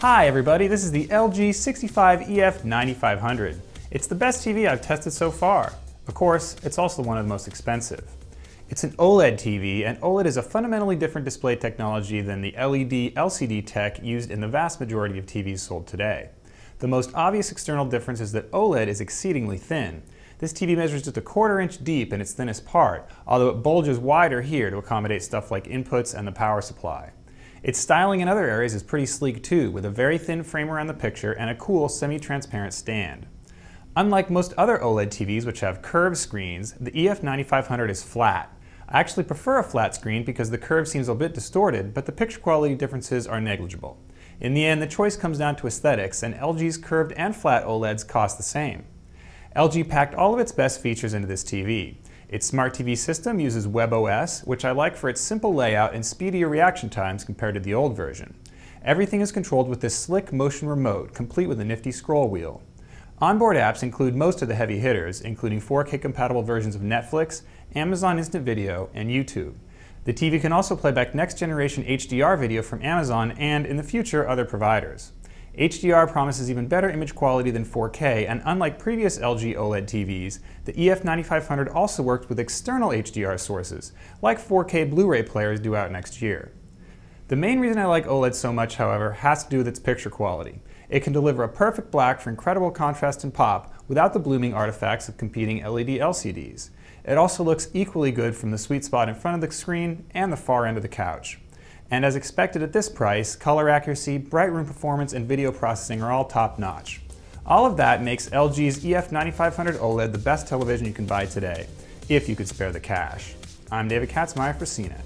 Hi everybody, this is the LG 65EF9500. It's the best TV I've tested so far. Of course, it's also one of the most expensive. It's an OLED TV, and OLED is a fundamentally different display technology than the LED LCD tech used in the vast majority of TVs sold today. The most obvious external difference is that OLED is exceedingly thin. This TV measures just a quarter inch deep in its thinnest part, although it bulges wider here to accommodate stuff like inputs and the power supply. Its styling in other areas is pretty sleek too, with a very thin frame around the picture and a cool semi-transparent stand. Unlike most other OLED TVs which have curved screens, the EF9500 is flat. I actually prefer a flat screen because the curve seems a bit distorted, but the picture quality differences are negligible. In the end, the choice comes down to aesthetics, and LG's curved and flat OLEDs cost the same. LG packed all of its best features into this TV. Its smart TV system uses WebOS, which I like for its simple layout and speedier reaction times compared to the old version. Everything is controlled with this slick motion remote, complete with a nifty scroll wheel. Onboard apps include most of the heavy hitters, including 4K compatible versions of Netflix, Amazon Instant Video, and YouTube. The TV can also play back next generation HDR video from Amazon and, in the future, other providers. HDR promises even better image quality than 4K, and unlike previous LG OLED TVs, the EF9500 also works with external HDR sources, like 4K Blu-ray players due out next year. The main reason I like OLED so much, however, has to do with its picture quality. It can deliver a perfect black for incredible contrast and pop without the blooming artifacts of competing LED LCDs. It also looks equally good from the sweet spot in front of the screen and the far end of the couch. And as expected at this price, color accuracy, bright room performance, and video processing are all top notch. All of that makes LG's EF9500 OLED the best television you can buy today, if you could spare the cash. I'm David Katzmeyer for CNET.